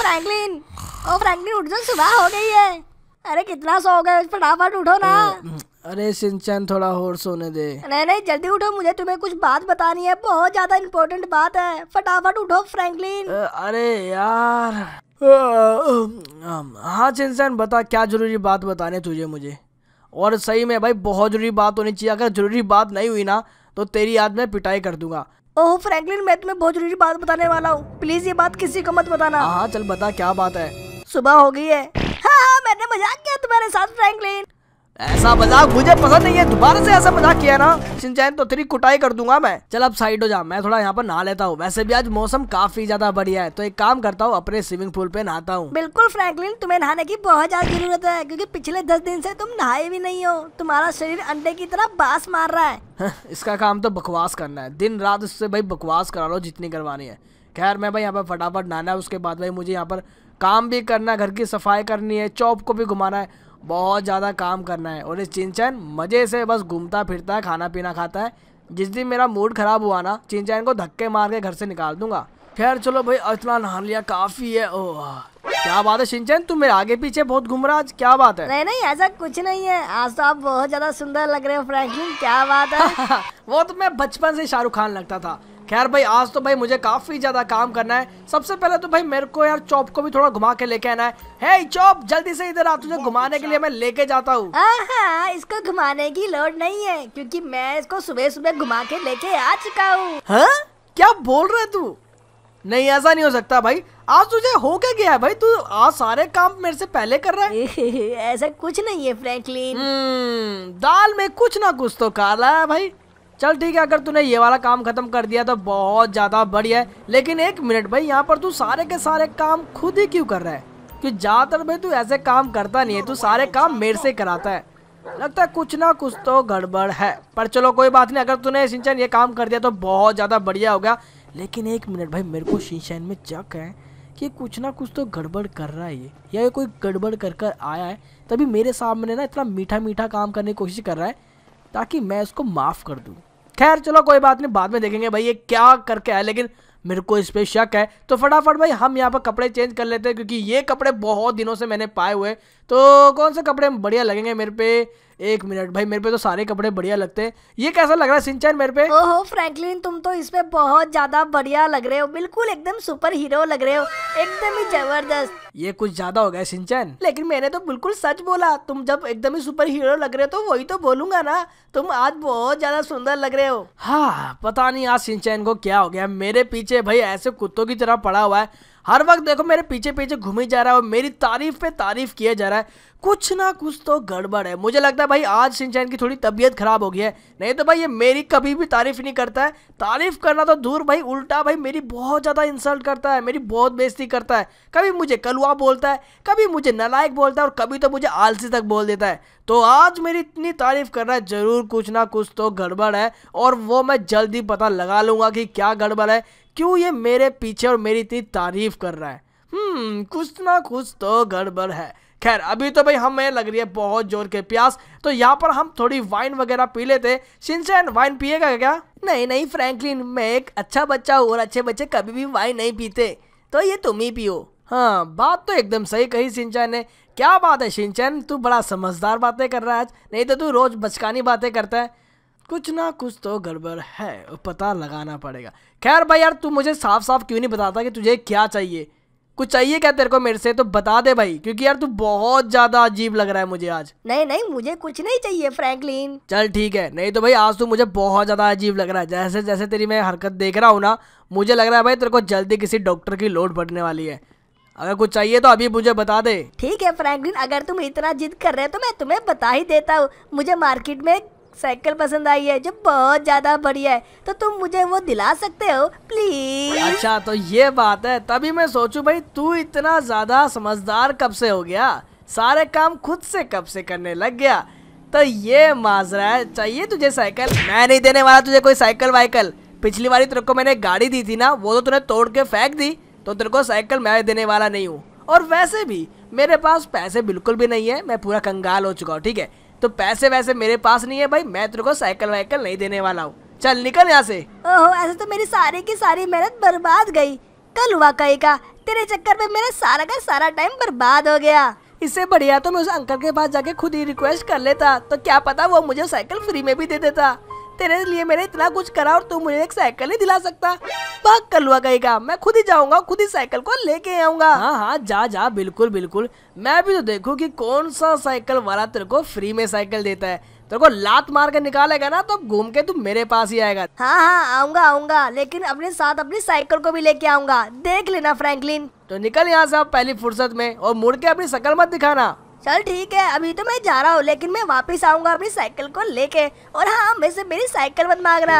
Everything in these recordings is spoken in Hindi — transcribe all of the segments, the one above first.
फ्रैंकलिन ओ फ्रैंकलिन उठ जाओ सुबह हो गई है अरे कितना सो गए फटाफट उठो ना अरे सिंचन थोड़ा और सोने दे नहीं नहीं जल्दी उठो मुझे तुम्हें कुछ बात बतानी है बहुत ज्यादा इम्पोर्टेंट बात है फटाफट उठो फ्रैंकलिन अरे यार हाँ सिंचन बता क्या जरूरी बात बताने तुझे मुझे और सही में भाई बहुत जरूरी बात होनी चाहिए अगर जरूरी बात नहीं हुई ना तो तेरी याद में पिटाई कर दूंगा ओह फ्रैंकलिन मैं तुम्हें बहुत जरूरी बात बताने वाला हूँ प्लीज ये बात किसी को मत बताना हाँ चल बता क्या बात है सुबह हो गई है हाँ मैंने मजाक किया तुम्हारे साथ फ्रैंकलिन ऐसा मजाक मुझे पसंद नहीं है दोबारा से ऐसा मजाक किया ना सिंचाई तो तेरी कुटाई कर दूंगा मैं चल अब साइड हो जा मैं थोड़ा यहाँ पर नहा लेता हूँ वैसे भी आज मौसम काफी ज्यादा बढ़िया है तो एक काम करता हूँ अपने स्विमिंग पूल पे नहाता हूँ बिल्कुल फ्रैंकलिन तुम्हें नहाने की बहुत ज्यादा जरूरत है क्यूँकी पिछले दस दिन से तुम नहाए भी नहीं हो तुम्हारा शरीर अंडे की तरह बास मार रहा है इसका काम तो बकवास करना है दिन रात उससे भाई बकवास करा लो जितनी करवानी है खैर मैं भाई यहाँ पर फटाफट नहाना है उसके बाद भाई मुझे यहाँ पर काम भी करना है घर की सफाई करनी है चौप को भी घुमाना है बहुत ज़्यादा काम करना है और इस चिंचन मज़े से बस घूमता फिरता है खाना पीना खाता है जिस दिन मेरा मूड ख़राब हुआ ना चिंचन को धक्के मार के घर से निकाल दूंगा खैर चलो भाई इतना नहा लिया काफ़ी है ओ क्या बात है सिंचन तुम मेरे आगे पीछे बहुत घूम रहा आज क्या बात है नहीं नहीं ऐसा कुछ नहीं है आज तो आप बहुत ज्यादा सुंदर लग रहे हो फ्रैंकलिन क्या बात है वो तो मैं बचपन से शाहरुख खान लगता था खैर भाई आज तो भाई मुझे काफ़ी ज़्यादा काम करना है सबसे पहले तो भाई मेरे को यार चॉप को भी थोड़ा घुमा के लेके आना है हे चॉप जल्दी से इधर आ तुझे घुमाने अच्छा। के लिए मैं लेके जाता हूँ इसको घुमाने की लोड नहीं है क्योंकि मैं इसको सुबह सुबह घुमा के लेके आ चुका हूँ हाँ? क्या बोल रहे तू नहीं ऐसा नहीं हो सकता भाई आज तुझे हो क्या गया है भाई तू आज सारे काम मेरे से पहले कर रहा है ऐसा कुछ नहीं है फ्रैंकलिन हम्म, दाल में कुछ ना कुछ तो काला है भाई चल ठीक है अगर तूने ये वाला काम खत्म कर दिया तो बहुत ज़्यादा बढ़िया है लेकिन एक मिनट भाई यहाँ पर तू सारे के सारे काम खुद ही क्यों कर रहा है क्योंकि ज़्यादातर भाई तू ऐसे काम करता नहीं है तू सारे काम मेरे से कराता है लगता है कुछ ना कुछ तो गड़बड़ है पर चलो कोई बात नहीं अगर तूने सिंचन ये काम कर दिया तो बहुत ज़्यादा बढ़िया हो गया लेकिन एक मिनट भाई मेरे को सिंचन में चक है कि कुछ ना कुछ तो गड़बड़ कर रहा है ये या ये कोई गड़बड़ कर कर आया है तभी मेरे सामने ना इतना मीठा मीठा काम करने की कोशिश कर रहा है ताकि मैं उसको माफ़ कर दूँ खैर चलो कोई बात नहीं बाद में देखेंगे भाई ये क्या करके आया लेकिन मेरे को इस पर शक है तो फटाफट भाई हम यहाँ पर कपड़े चेंज कर लेते हैं क्योंकि ये कपड़े बहुत दिनों से मैंने पाए हुए तो कौन से कपड़े बढ़िया लगेंगे मेरे पे एक मिनट भाई मेरे पे तो सारे कपड़े बढ़िया लगते हैं ये कैसा लग रहा है सिंचन मेरे पे ओहो फ्रैंकलिन तुम तो इसमें बहुत ज्यादा बढ़िया लग रहे हो बिल्कुल एकदम सुपर हीरो लग रहे हो एकदम ही जबरदस्त ये कुछ ज्यादा हो गया सिंचन लेकिन मैंने तो बिल्कुल सच बोला तुम जब एकदम ही सुपर हीरो लग रहे हो तो वही तो बोलूंगा ना तुम आज बहुत ज्यादा सुंदर लग रहे हो हाँ पता नहीं आज सिंचन को क्या हो गया मेरे पीछे भाई ऐसे कुत्तों की तरह पड़ा हुआ है हर वक्त देखो मेरे पीछे पीछे घूमी जा रहा है और मेरी तारीफ पे तारीफ किया जा रहा है कुछ ना कुछ तो गड़बड़ है मुझे लगता है भाई आज सिंचैन की थोड़ी तबीयत खराब हो गई है नहीं तो भाई ये मेरी कभी भी तारीफ नहीं करता है तारीफ करना तो दूर भाई उल्टा भाई मेरी बहुत ज़्यादा इंसल्ट करता है मेरी बहुत बेजती करता है कभी मुझे कलुआ बोलता है कभी मुझे नलायक बोलता है और कभी तो मुझे आलसी तक बोल देता है तो आज मेरी इतनी तारीफ कर रहा है ज़रूर कुछ ना कुछ तो गड़बड़ है और वो मैं जल्दी पता लगा लूँगा कि क्या गड़बड़ है क्यों ये मेरे पीछे और मेरी इतनी तारीफ कर रहा है हम्म कुछ ना कुछ तो गड़बड़ है खैर अभी तो भाई हमें लग रही है बहुत जोर के प्यास तो यहाँ पर हम थोड़ी वाइन वगैरह पी लेते सिंचैन वाइन पिएगा क्या नहीं नहीं फ्रैंकलिन मैं एक अच्छा बच्चा हूँ और अच्छे बच्चे कभी भी वाइन नहीं पीते तो ये तुम ही पियो हाँ बात तो एकदम सही कही सिंचन ने क्या बात है सिंचन तू बड़ा समझदार बातें कर रहा है आज नहीं तो तू रोज बचकानी बातें करता है कुछ ना कुछ तो गड़बड़ है पता लगाना पड़ेगा खैर भाई यार तू मुझे साफ साफ क्यों नहीं बताता कि तुझे क्या चाहिए कुछ चाहिए क्या तेरे को मेरे से तो बता दे भाई क्योंकि यार तू बहुत ज्यादा अजीब लग रहा है मुझे आज नहीं नहीं मुझे कुछ नहीं चाहिए फ्रैंकलिन चल ठीक है नहीं तो भाई आज तू मुझे बहुत ज्यादा अजीब लग रहा है जैसे जैसे तेरी मैं हरकत देख रहा हूँ ना मुझे लग रहा है भाई तेरे को जल्दी किसी डॉक्टर की लोड पड़ने वाली है अगर कुछ चाहिए तो अभी मुझे बता दे ठीक है फ्रैंकलिन अगर तुम इतना जिद कर रहे हो तो मैं तुम्हें बता ही देता हूँ मुझे मार्केट में साइकिल पसंद आई है जो बहुत ज्यादा बढ़िया है तो तुम मुझे वो दिला सकते हो प्लीज अच्छा तो ये बात है तभी मैं सोचूं भाई तू इतना ज्यादा समझदार कब से हो गया सारे काम खुद से कब से करने लग गया तो ये माजरा है चाहिए तुझे साइकिल मैं नहीं देने वाला तुझे कोई साइकिल वाइकल पिछली बारी तेरे को मैंने गाड़ी दी थी ना वो तो तूने तोड़ के फेंक दी तो तेरे को साइकिल मैं देने वाला नहीं हूँ और वैसे भी मेरे पास पैसे बिल्कुल भी नहीं है मैं पूरा कंगाल हो चुका हूँ ठीक है तो पैसे वैसे मेरे पास नहीं है भाई मैं तेरे को साइकिल वाइकल नहीं देने वाला हूँ चल निकल यहाँ से ओहो ऐसे तो मेरी सारी की सारी मेहनत बर्बाद गई कल हुआ कहीं का तेरे चक्कर में मेरा सारा का सारा टाइम बर्बाद हो गया इससे बढ़िया तो मैं उस अंकल के पास जाके खुद ही रिक्वेस्ट कर लेता तो क्या पता वो मुझे साइकिल फ्री में भी दे देता तेरे लिए मैंने इतना कुछ करा और तू मुझे एक साइकिल नहीं दिला सकता पाक लुआ गएगा मैं खुद ही जाऊंगा खुद ही साइकिल को लेके आऊंगा हाँ हाँ जा जा बिल्कुल बिल्कुल मैं भी तो देखूँ की कौन सा साइकिल वाला तेरे को फ्री में साइकिल देता है तेरे को लात मार कर निकालेगा ना तो घूम के तू मेरे पास ही आएगा हाँ हाँ आऊंगा आऊंगा लेकिन अपने साथ अपनी साइकिल को भी लेके आऊंगा देख लेना फ्रैंकलिन तो निकल यहाँ से आप पहली फुर्सत में और मुड़ के अपनी शक्ल मत दिखाना चल ठीक है अभी तो मैं जा रहा हूँ लेकिन मैं वापस आऊंगा अपनी साइकिल को लेके और हाँ वैसे मेरी साइकिल मत मांगना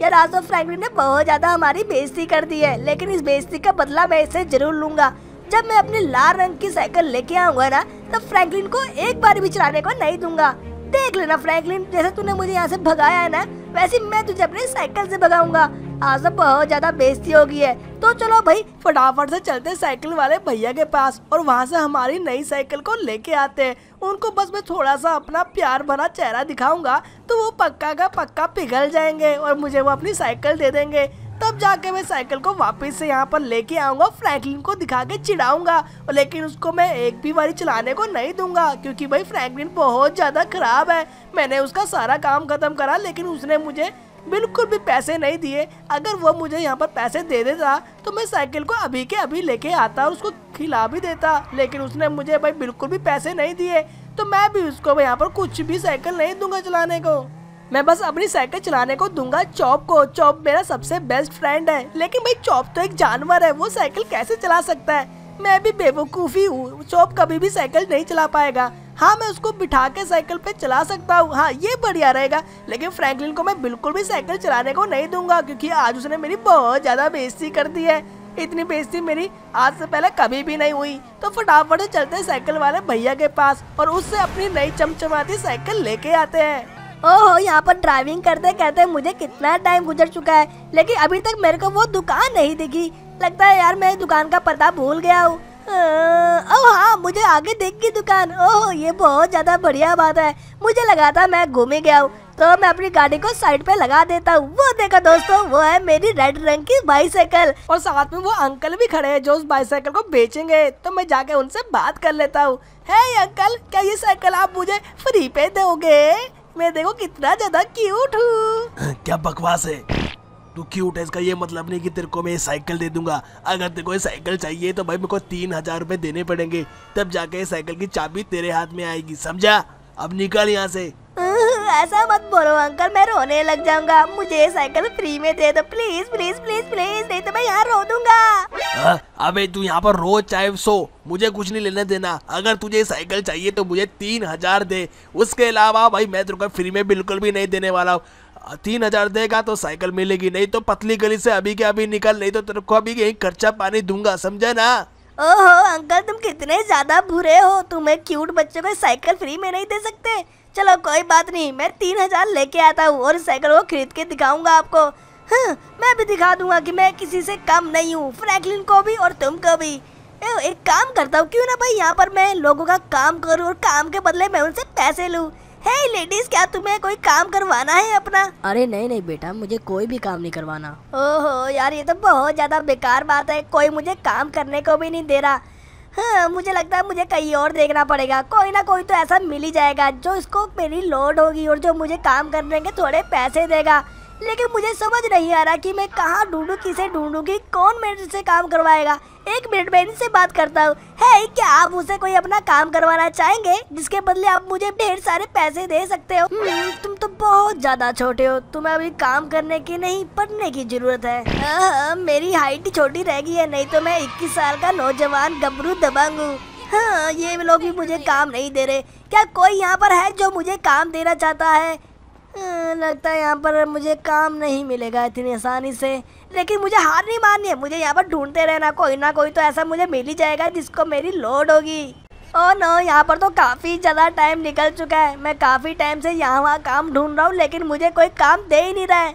यार आज तो फ्रैंकलिन ने बहुत ज़्यादा हमारी बेइज्जती कर दी है लेकिन इस बेइज्जती का बदला मैं इसे जरूर लूंगा जब मैं अपनी लाल रंग की साइकिल लेके आऊंगा ना तो फ्रैंकलिन को एक बार भी चलाने को नहीं दूंगा देख लेना फ्रैंकलिन जैसे तूने मुझे यहाँ से भगाया है ना वैसे मैं तुझे अपने साइकिल से भगाऊंगा आज तो बहुत ज्यादा बेइज्जती हो गई है तो चलो भाई फटाफट से चलते साइकिल वाले भैया के पास और वहाँ से हमारी नई साइकिल को लेके आते हैं उनको बस मैं थोड़ा सा अपना प्यार भरा चेहरा दिखाऊंगा तो वो पक्का का पक्का पिघल जाएंगे और मुझे वो अपनी साइकिल दे देंगे तब जाके मैं साइकिल को वापस से यहाँ पर लेके आऊंगा फ्रैंकलिन को दिखा के चिड़ाऊंगा लेकिन उसको मैं एक भी बारी चलाने को नहीं दूंगा क्योंकि भाई फ्रैंकलिन बहुत ज़्यादा ख़राब है मैंने उसका सारा काम ख़त्म करा लेकिन उसने मुझे बिल्कुल भी पैसे नहीं दिए अगर वो मुझे यहाँ पर पैसे दे देता तो मैं साइकिल को अभी के अभी लेके आता और उसको खिला भी देता लेकिन उसने मुझे भाई बिल्कुल भी पैसे नहीं दिए तो मैं भी उसको यहाँ पर कुछ भी साइकिल नहीं दूंगा चलाने को मैं बस अपनी साइकिल चलाने को दूंगा चौप को चौप मेरा सबसे बेस्ट फ्रेंड है लेकिन भाई चौप तो एक जानवर है वो साइकिल कैसे चला सकता है मैं भी बेवकूफ़ी हूँ चौप कभी भी साइकिल नहीं चला पाएगा हाँ मैं उसको बिठा के साइकिल पे चला सकता हूँ हाँ ये बढ़िया रहेगा लेकिन फ्रैंकलिन को मैं बिल्कुल भी साइकिल चलाने को नहीं दूंगा क्योंकि आज उसने मेरी बहुत ज़्यादा बेइज्जती कर दी है इतनी बेइज्जती मेरी आज से पहले कभी भी नहीं हुई तो फटाफट चलते साइकिल वाले भैया के पास और उससे अपनी नई चमचमाती साइकिल लेके आते हैं ओह यहाँ पर ड्राइविंग करते करते मुझे कितना टाइम गुजर चुका है लेकिन अभी तक मेरे को वो दुकान नहीं दिखी लगता है यार मैं दुकान का पता भूल गया हूँ ओह हाँ मुझे आगे देख की दुकान ओह ये बहुत ज़्यादा बढ़िया बात है मुझे लगा था मैं ही गया हूँ तो मैं अपनी गाड़ी को साइड पे लगा देता हूँ वो देखा दोस्तों वो है मेरी रेड रंग की बाईसाइकिल और साथ में वो अंकल भी खड़े हैं जो उस बाईसाइकिल को बेचेंगे तो मैं जाके उनसे बात कर लेता हूँ है अंकल क्या ये साइकिल आप मुझे फ्री पे दोगे मैं देखो कितना ज्यादा क्यूट हूँ क्या बकवास है तू क्यूट है इसका ये मतलब नहीं कि तेरे को मैं साइकिल दे दूंगा अगर तेरे को ये साइकिल चाहिए तो भाई मेरे को तीन हजार रूपए देने पड़ेंगे तब जाके साइकिल की चाबी तेरे हाथ में आएगी समझा अब निकल यहाँ से ऐसा मत बोलो अंकल मैं रोने लग जाऊंगा मुझे साइकिल फ्री में दे दो प्लीज प्लीज प्लीज प्लीज नहीं तो मैं यहाँ रो दूंगा आ, हाँ, अबे तू यहाँ पर रो चाहे सो मुझे कुछ नहीं लेने देना अगर तुझे साइकिल चाहिए तो मुझे तीन हजार दे उसके अलावा भाई मैं तुमको फ्री में बिल्कुल भी नहीं देने वाला हूँ तीन हजार देगा तो साइकिल मिलेगी नहीं तो पतली गली से अभी के अभी निकल नहीं तो तेरे को अभी यही खर्चा पानी दूंगा समझे ना ओहो अंकल तुम कितने ज़्यादा बुरे हो तुम्हें क्यूट बच्चों को साइकिल फ्री में नहीं दे सकते चलो कोई बात नहीं मैं तीन हज़ार लेके आता हूँ और साइकिल वो खरीद के दिखाऊंगा आपको हाँ मैं भी दिखा दूंगा कि मैं किसी से कम नहीं हूँ फ्रैंकलिन को भी और तुम को भी ए, एक काम करता हूँ क्यों ना भाई यहाँ पर मैं लोगों का काम करूँ और काम के बदले मैं उनसे पैसे लूँ हे लेडीज क्या तुम्हें कोई काम करवाना है अपना अरे नहीं नहीं बेटा मुझे कोई भी काम नहीं करवाना ओहो यार ये तो बहुत ज्यादा बेकार बात है कोई मुझे काम करने को भी नहीं दे रहा हाँ, मुझे लगता है मुझे कहीं और देखना पड़ेगा कोई ना कोई तो ऐसा मिल ही जाएगा जो इसको मेरी लोड होगी और जो मुझे काम करने के थोड़े पैसे देगा लेकिन मुझे समझ नहीं आ रहा कि मैं कहाँ ढूंढूं किसे ढूंढूंगी कौन मेरे से काम करवाएगा एक मिनट में इनसे बात करता हूँ है क्या आप उसे कोई अपना काम करवाना चाहेंगे जिसके बदले आप मुझे ढेर सारे पैसे दे सकते हो हम्म, तुम तो बहुत ज्यादा छोटे हो तुम्हें अभी काम करने की नहीं पढ़ने की जरूरत है आ, मेरी हाइट छोटी रह गई है नहीं तो मैं इक्कीस साल का नौजवान गबरू दबंग हूँ हाँ ये लोग भी मुझे काम नहीं दे रहे क्या कोई यहाँ पर है जो मुझे काम देना चाहता है लगता है यहाँ पर मुझे काम नहीं मिलेगा इतनी आसानी से लेकिन मुझे हार नहीं माननी है मुझे यहाँ पर ढूंढते रहना कोई ना कोई तो ऐसा मुझे मिल ही जाएगा जिसको मेरी लोड होगी और नो यहाँ पर तो काफ़ी ज़्यादा टाइम निकल चुका है मैं काफ़ी टाइम से यहाँ वहाँ काम ढूंढ रहा हूँ लेकिन मुझे कोई काम दे ही नहीं रहा है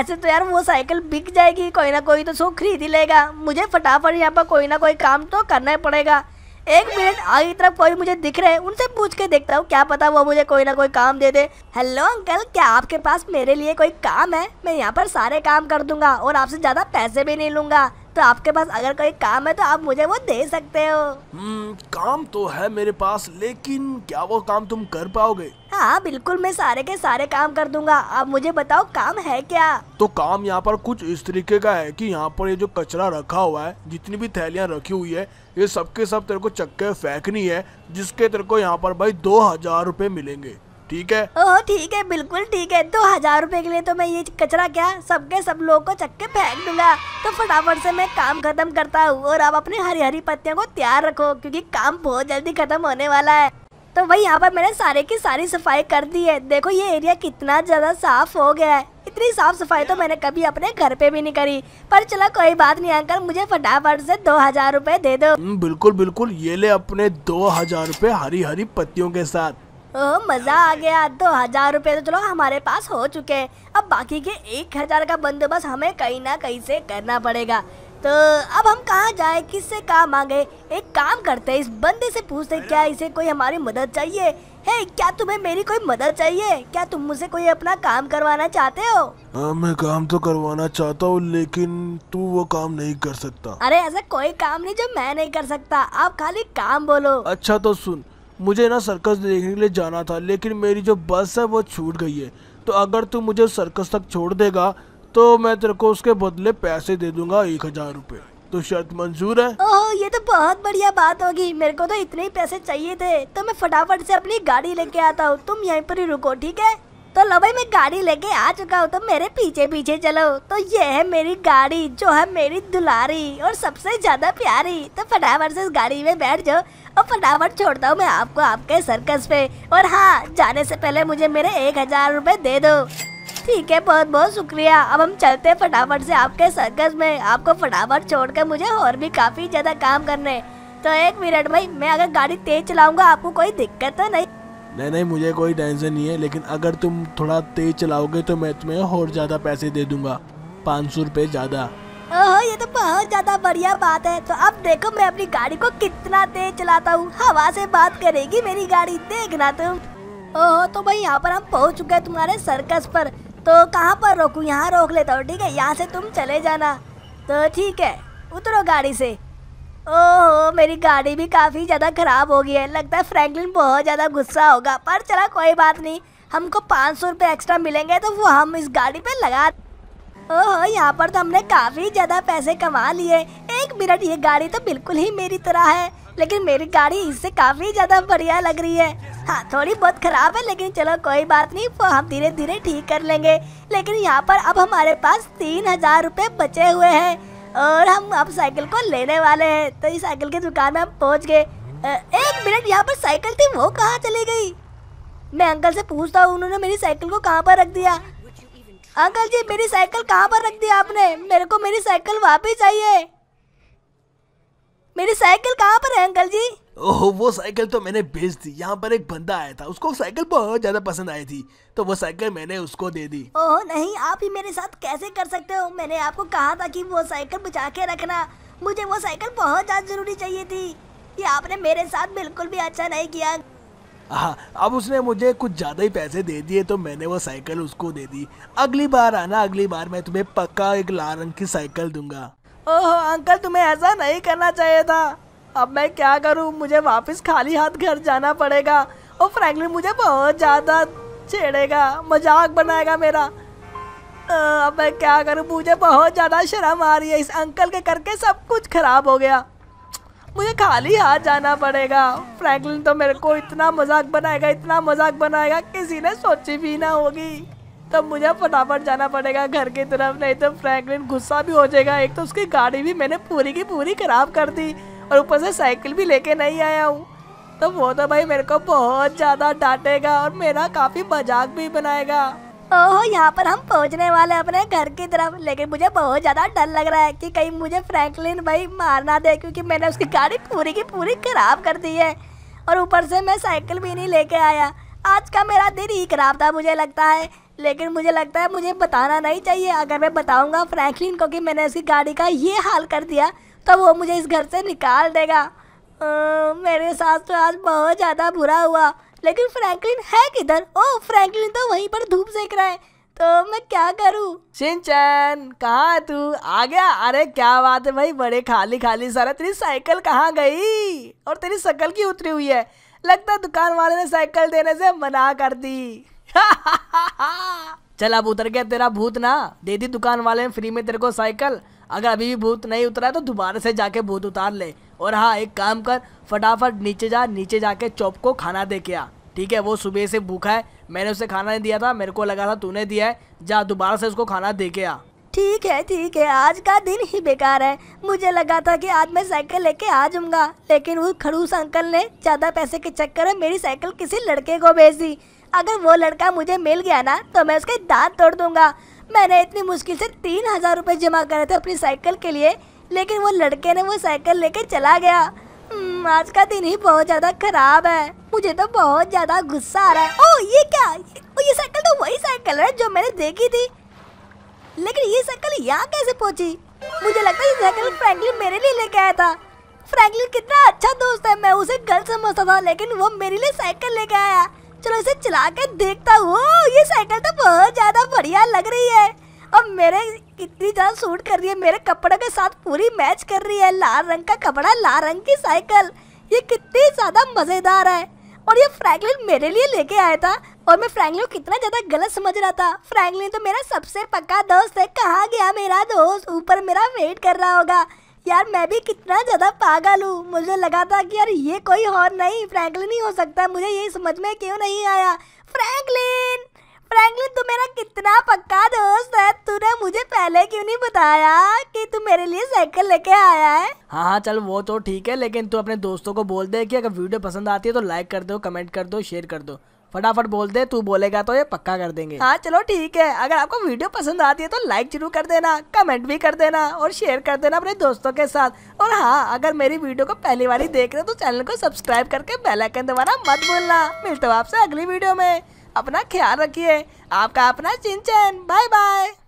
ऐसे तो यार वो साइकिल बिक जाएगी कोई ना कोई तो सो खरीद ही लेगा मुझे फटाफट यहाँ पर कोई ना कोई काम तो करना ही पड़ेगा एक मिनट आगे तरफ कोई मुझे दिख रहे हैं उनसे पूछ के देखता हूँ क्या पता वो मुझे कोई ना कोई काम दे दे हेलो अंकल क्या आपके पास मेरे लिए कोई काम है मैं यहाँ पर सारे काम कर दूंगा और आपसे ज़्यादा पैसे भी नहीं लूंगा तो आपके पास अगर कोई काम है तो आप मुझे वो दे सकते हो हम्म, काम तो है मेरे पास लेकिन क्या वो काम तुम कर पाओगे हाँ बिल्कुल मैं सारे के सारे काम कर दूंगा आप मुझे बताओ काम है क्या तो काम यहाँ पर कुछ इस तरीके का है कि यहाँ पर ये जो कचरा रखा हुआ है जितनी भी थैलियाँ रखी हुई है ये सबके सब तेरे को चक्के फेंकनी है जिसके तेरे को यहाँ पर भाई दो हजार रूपए मिलेंगे ठीक है ओह ठीक है बिल्कुल ठीक है दो हजार रूपए के लिए तो मैं ये कचरा क्या सबके सब, सब लोगों को चक्के फेंक दूंगा तो फटाफट से मैं काम खत्म करता हूँ और आप अपने हरी हरी पत्तियों को तैयार रखो क्योंकि काम बहुत जल्दी खत्म होने वाला है तो वही यहाँ पर मैंने सारे की सारी सफाई कर दी है देखो ये एरिया कितना ज्यादा साफ हो गया है इतनी साफ सफाई तो मैंने कभी अपने घर पे भी नहीं करी पर चलो कोई बात नहीं अंकल मुझे फटाफट से दो हजार रूपए दे दो हम्म, बिल्कुल बिल्कुल ये ले अपने दो हजार रूपए हरी हरी पत्तियों के साथ ओ, मजा आ गया दो हजार रूपए तो चलो हमारे पास हो चुके हैं अब बाकी के एक हजार का बंदोबस्त हमें कहीं ना कहीं से करना पड़ेगा तो अब हम कहाँ जाए किससे काम मांगे एक काम करते हैं इस बंदे से पूछते क्या इसे कोई हमारी मदद चाहिए हे क्या तुम्हें मेरी कोई मदद चाहिए क्या तुम मुझसे कोई अपना काम करवाना चाहते हो आ, हाँ, मैं काम तो करवाना चाहता हूँ लेकिन तू वो काम नहीं कर सकता अरे ऐसा कोई काम नहीं जो मैं नहीं कर सकता आप खाली काम बोलो अच्छा तो सुन मुझे ना सर्कस देखने के लिए जाना था लेकिन मेरी जो बस है वो छूट गई है तो अगर तू मुझे सर्कस तक छोड़ देगा तो मैं तेरे को उसके बदले पैसे दे दूंगा एक हजार रुपये तो शर्त मंजूर है ओह ये तो बहुत बढ़िया बात होगी मेरे को तो इतने ही पैसे चाहिए थे तो मैं फटाफट से अपनी गाड़ी लेके आता हूँ तुम यहीं पर ही रुको ठीक है तो लो भाई मैं गाड़ी लेके आ चुका हूँ तो मेरे पीछे पीछे चलो तो ये है मेरी गाड़ी जो है मेरी दुलारी और सबसे ज़्यादा प्यारी तो फटाफट से इस गाड़ी में बैठ जाओ और फटाफट छोड़ता हूँ मैं आपको आपके सर्कस पे और हाँ जाने से पहले मुझे मेरे एक हज़ार रुपये दे दो ठीक है बहुत बहुत शुक्रिया अब हम चलते हैं फटाफट से आपके सर्कस में आपको फटाफट छोड़ कर मुझे और भी काफ़ी ज़्यादा काम करने तो एक मिनट भाई मैं अगर गाड़ी तेज़ चलाऊंगा आपको कोई दिक्कत तो नहीं नहीं नहीं मुझे कोई टेंशन नहीं है लेकिन अगर तुम थोड़ा तेज चलाओगे तो मैं तुम्हें और ज़्यादा पैसे दे दूंगा पाँच सौ रूपए ज़्यादा ये तो बहुत ज्यादा बढ़िया बात है तो अब देखो मैं अपनी गाड़ी को कितना तेज चलाता हूँ हवा से बात करेगी मेरी गाड़ी देखना तुम ओहो तो भाई यहाँ पर हम पहुँच चुके हैं तुम्हारे सर्कस पर तो कहाँ पर रोकू यहाँ रोक लेता हूँ ठीक है यहाँ से तुम चले जाना तो ठीक है उतरो गाड़ी से ओहो मेरी गाड़ी भी काफ़ी ज़्यादा ख़राब हो गई है लगता है फ्रैंकलिन बहुत ज़्यादा गुस्सा होगा पर चला कोई बात नहीं हमको पाँच सौ रुपये एक्स्ट्रा मिलेंगे तो वो हम इस गाड़ी पे लगा ओहो यहाँ पर तो हमने काफ़ी ज़्यादा पैसे कमा लिए एक मिनट ये गाड़ी तो बिल्कुल ही मेरी तरह है लेकिन मेरी गाड़ी इससे काफ़ी ज़्यादा बढ़िया लग रही है हाँ थोड़ी बहुत ख़राब है लेकिन चलो कोई बात नहीं वो हम धीरे धीरे ठीक कर लेंगे लेकिन यहाँ पर अब हमारे पास तीन हज़ार रुपये बचे हुए हैं और हम अब साइकिल को लेने वाले हैं तो इस साइकिल की दुकान में हम पहुंच गए एक मिनट यहाँ पर साइकिल थी वो कहाँ चली गई मैं अंकल से पूछता हूँ उन्होंने मेरी साइकिल को कहाँ पर रख दिया अंकल जी मेरी साइकिल कहाँ पर रख दिया आपने मेरे को मेरी साइकिल आई चाहिए मेरी साइकिल कहाँ पर है अंकल जी ओह वो साइकिल तो मैंने बेच दी यहाँ पर एक बंदा आया था उसको साइकिल बहुत ज्यादा पसंद आई थी तो वो साइकिल मैंने उसको दे दी ओह नहीं आप ही मेरे साथ कैसे कर सकते हो मैंने आपको कहा था कि वो साइकिल बचा के रखना मुझे वो साइकिल बहुत ज्यादा जरूरी चाहिए थी ये आपने मेरे साथ बिल्कुल भी अच्छा नहीं किया हाँ अब उसने मुझे कुछ ज़्यादा ही पैसे दे दिए तो मैंने वो साइकिल उसको दे दी अगली बार आना अगली बार मैं तुम्हें पक्का एक लाल रंग की साइकिल दूंगा ओह अंकल तुम्हें ऐसा नहीं करना चाहिए था अब मैं क्या करूँ मुझे वापस खाली हाथ घर जाना पड़ेगा और फ्रैंकलिन मुझे बहुत ज़्यादा छेड़ेगा मजाक बनाएगा मेरा अब मैं क्या करूँ मुझे बहुत ज़्यादा शर्म आ रही है इस अंकल के करके सब कुछ ख़राब हो गया मुझे खाली हाथ जाना पड़ेगा फ्रैंकलिन तो मेरे को इतना मजाक बनाएगा इतना मजाक बनाएगा किसी ने सोची भी ना होगी तब तो मुझे फटाफट जाना पड़ेगा घर की तरफ नहीं तो फ्रैंकलिन गुस्सा भी हो जाएगा एक तो उसकी गाड़ी भी मैंने पूरी की पूरी ख़राब कर दी और ऊपर से साइकिल भी लेके नहीं आया हूँ तो वो तो भाई मेरे को बहुत ज़्यादा डांटेगा और मेरा काफ़ी मजाक भी बनाएगा ओहो यहाँ पर हम पहुँचने वाले अपने घर की तरफ लेकिन मुझे बहुत ज़्यादा डर लग रहा है कि कहीं मुझे फ्रैंकलिन भाई मारना दे क्योंकि मैंने उसकी गाड़ी पूरी की पूरी खराब कर दी है और ऊपर से मैं साइकिल भी नहीं लेके आया आज का मेरा दिन ही खराब था मुझे लगता है लेकिन मुझे लगता है मुझे बताना नहीं चाहिए अगर मैं बताऊंगा फ्रैंकलिन को कि मैंने उसकी गाड़ी का ये हाल कर दिया तब तो वो मुझे इस घर से निकाल देगा आ, मेरे साथ तो आज बहुत ज़्यादा बुरा हुआ लेकिन फ्रैंकलिन है किधर ओ फ्रैंकलिन तो वहीं पर धूप सेक रहा है तो मैं क्या करूं सिंचन कहाँ है तू आ गया अरे क्या बात है भाई बड़े खाली खाली सारा तेरी साइकिल कहाँ गई और तेरी शक्ल की उतरी हुई है लगता दुकान वाले ने साइकिल देने से मना कर दी चल अब उतर गया तेरा भूत ना दे दी दुकान वाले ने फ्री में तेरे को साइकिल अगर अभी भी भूत नहीं उतरा तो दोबारा से जाके भूत उतार ले और हाँ एक काम कर फटाफट नीचे जा नीचे जाके चौप को खाना दे के आ ठीक है वो सुबह से भूखा है मैंने उसे खाना नहीं दिया था मेरे को लगा था तूने दिया है जा दोबारा से उसको खाना दे के आ ठीक है ठीक है आज का दिन ही बेकार है मुझे लगा था कि आज मैं साइकिल लेके आ जाऊंगा लेकिन उस खड़ूस अंकल ने ज्यादा पैसे के चक्कर में मेरी साइकिल किसी लड़के को भेज दी अगर वो लड़का मुझे मिल गया ना तो मैं उसके दांत तोड़ दूंगा मैंने इतनी मुश्किल से तीन हज़ार रुपये जमा करे थे अपनी साइकिल के लिए लेकिन वो लड़के ने वो साइकिल लेके चला गया हम्म, आज का दिन ही बहुत ज़्यादा ख़राब है मुझे तो बहुत ज़्यादा गुस्सा आ रहा है ओ ये क्या ओ, ये साइकिल तो वही साइकिल है जो मैंने देखी थी लेकिन ये साइकिल यहाँ कैसे पहुंची मुझे लगता है ये साइकिल फ्रैंकलिन मेरे लिए लेके आया था फ्रैंकलिन कितना अच्छा दोस्त है मैं उसे गलत समझता था लेकिन वो मेरे लिए साइकिल लेके आया चलो इसे चला के देखता हूँ ये साइकिल तो बहुत ज़्यादा बढ़िया लग रही है और मेरे कितनी ज़्यादा सूट कर रही है मेरे कपड़ों के साथ पूरी मैच कर रही है लाल रंग का कपड़ा लाल रंग की साइकिल ये कितनी ज़्यादा मज़ेदार है और ये फ्रैंकलिन मेरे लिए लेके आया था और मैं फ्रैंकलिन को कितना ज़्यादा गलत समझ रहा था फ्रैंकलिन तो मेरा सबसे पक्का दोस्त है कहाँ गया मेरा दोस्त ऊपर मेरा वेट कर रहा होगा यार मैं भी कितना ज़्यादा पागल हूँ मुझे लगा था कि यार ये कोई और नहीं फ्रैंकलिन ही हो सकता है मुझे ये समझ में क्यों नहीं आया फ्रैंकलिन फ्रैंकलिन तू मेरा कितना पक्का दोस्त है तूने मुझे पहले क्यों नहीं बताया कि तू मेरे लिए साइकिल लेके आया है हाँ हाँ चल वो तो ठीक है लेकिन तू अपने दोस्तों को बोल दे कि अगर वीडियो पसंद आती है तो लाइक कर दो कमेंट कर दो शेयर कर दो फटाफट बोल दे तू बोलेगा तो ये पक्का कर देंगे हाँ चलो ठीक है अगर आपको वीडियो पसंद आती है तो लाइक जरूर कर देना कमेंट भी कर देना और शेयर कर देना अपने दोस्तों के साथ और हाँ अगर मेरी वीडियो को पहली बार देख रहे हो तो चैनल को सब्सक्राइब करके बेलाइकन दबाना मत भूलना मिलते हो आपसे अगली वीडियो में अपना ख्याल रखिए आपका अपना चिंचन बाय बाय